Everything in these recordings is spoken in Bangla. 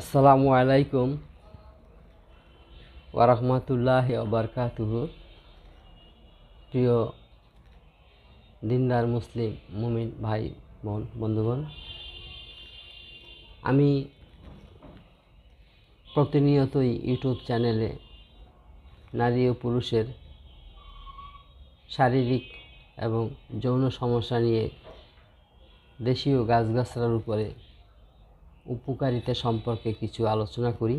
আসসালামু আলাইকুম ওরহমতুল্লাহ ওবরকাতুহ প্রিয় দিনদার মুসলিম মুমিন ভাই বোন বন্ধুগণ আমি প্রতিনিয়তই ইউটিউব চ্যানেলে নারী ও পুরুষের শারীরিক এবং যৌন সমস্যা নিয়ে দেশীয় গাছগাছড়ার উপরে উপকারিতা সম্পর্কে কিছু আলোচনা করি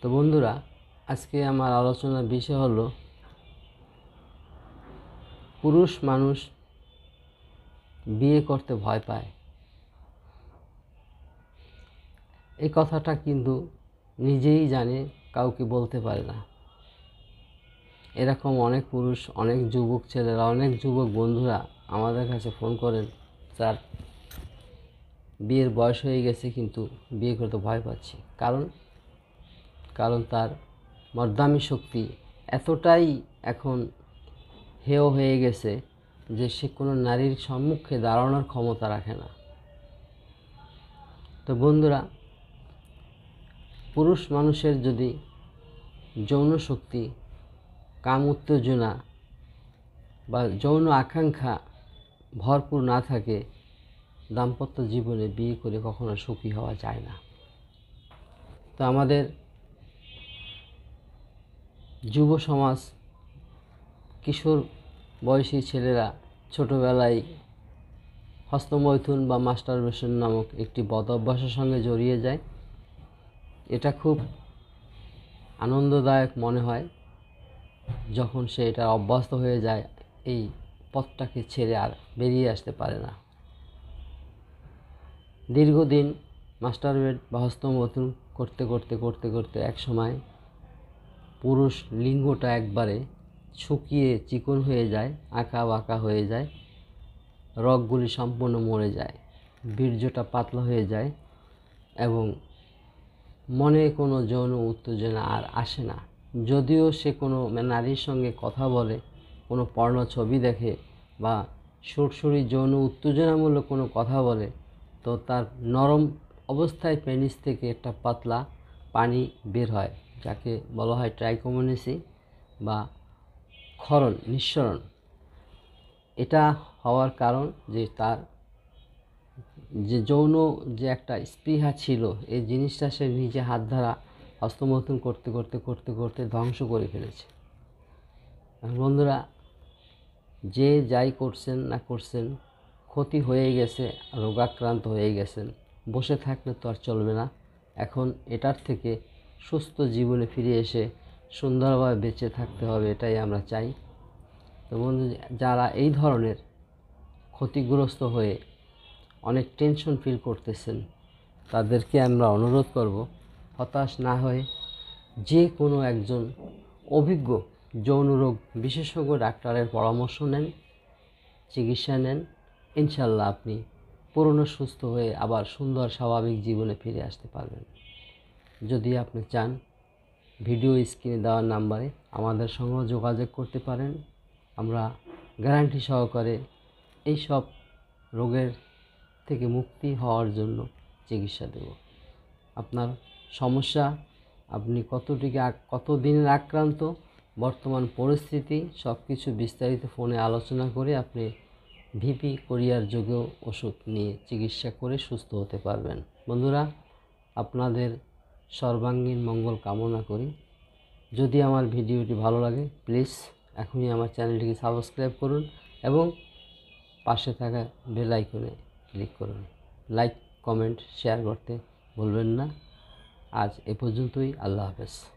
তো বন্ধুরা আজকে আমার আলোচনার বিষয় হলো পুরুষ মানুষ বিয়ে করতে ভয় পায় এই কথাটা কিন্তু নিজেই জানে কাউকে বলতে পারে না এরকম অনেক পুরুষ অনেক যুবক ছেলেরা অনেক যুবক বন্ধুরা আমাদের কাছে ফোন করেন স্যার বিয়ের বয়স হয়ে গেছে কিন্তু বিয়ে করতে ভয় পাচ্ছে কারণ কারণ তার মর্দামি শক্তি এতটাই এখন হেয় হয়ে গেছে যে সে কোনো নারীর সম্মুখে দাঁড়ানোর ক্ষমতা রাখে না তো বন্ধুরা পুরুষ মানুষের যদি যৌন শক্তি কাম উত্তেজনা বা যৌন আকাঙ্ক্ষা ভরপুর না থাকে দাম্পত্য জীবনে বিয়ে করে কখনো সুখী হওয়া যায় না তো আমাদের যুব সমাজ কিশোর বয়সী ছেলেরা ছোটোবেলায় হস্তমৈথুন বা মাস্টার বেশন নামক একটি বদ অভ্যাসের সঙ্গে জড়িয়ে যায় এটা খুব আনন্দদায়ক মনে হয় যখন সে এটা অভ্যস্ত হয়ে যায় এই পথটাকে ছেড়ে আর বেরিয়ে আসতে পারে না দীর্ঘদিন মাস্টার বেড বা হস্তমথুন করতে করতে করতে করতে এক সময় পুরুষ লিঙ্গটা একবারে শুকিয়ে চিকন হয়ে যায় আঁকা বাঁকা হয়ে যায় রগগুলি সম্পূর্ণ মরে যায় বীর্যটা পাতলা হয়ে যায় এবং মনে কোনো যৌন উত্তেজনা আর আসে না যদিও সে কোনো নারীর সঙ্গে কথা বলে কোনো পর্ণ ছবি দেখে বা সুরসুরি যৌন উত্তেজনামূলক কোনো কথা বলে তো তার নরম অবস্থায় পেনিস থেকে একটা পাতলা পানি বের হয় যাকে বলা হয় ট্রাইকোমোনেসি বা ক্ষরণ নিঃসরণ এটা হওয়ার কারণ যে তার যে যৌন যে একটা স্পৃহা ছিল এই জিনিসটা সে নিজে হাত ধরা হস্তমথন করতে করতে করতে করতে ধ্বংস করে ফেলেছে বন্ধুরা যে যাই করছেন না করছেন ক্ষতি হয়ে গেছে রোগাক্রান্ত হয়ে গেছেন বসে থাকলে তো আর চলবে না এখন এটার থেকে সুস্থ জীবনে ফিরে এসে সুন্দরভাবে বেঁচে থাকতে হবে এটাই আমরা চাই তো বন্ধু যারা এই ধরনের ক্ষতিগ্রস্ত হয়ে অনেক টেনশন ফিল করতেছেন তাদেরকে আমরা অনুরোধ করব হতাশ না হয়ে যে কোনো একজন অভিজ্ঞ যৌনরোগ বিশেষজ্ঞ ডাক্তারের পরামর্শ নেন চিকিৎসা নেন ইনশাল্লাহ আপনি পুরনো সুস্থ হয়ে আবার সুন্দর স্বাভাবিক জীবনে ফিরে আসতে পারবেন যদি আপনি চান ভিডিও স্ক্রিনে দেওয়ার নাম্বারে আমাদের সঙ্গে যোগাযোগ করতে পারেন আমরা গ্যারান্টি সহকারে এই সব রোগের থেকে মুক্তি হওয়ার জন্য চিকিৎসা দেব আপনার সমস্যা আপনি কতটিকে কত দিনের আক্রান্ত বর্তমান পরিস্থিতি সব কিছু বিস্তারিত ফোনে আলোচনা করে আপনি ভিপি কোরিয়ার যোগেও ওষুধ নিয়ে চিকিৎসা করে সুস্থ হতে পারবেন বন্ধুরা আপনাদের সর্বাঙ্গীন মঙ্গল কামনা করি যদি আমার ভিডিওটি ভালো লাগে প্লিজ এখনই আমার চ্যানেলটিকে সাবস্ক্রাইব করুন এবং পাশে থাকা বেল আইকনে ক্লিক করুন লাইক কমেন্ট শেয়ার করতে ভুলবেন না আজ এ পর্যন্তই আল্লাহ হাফেজ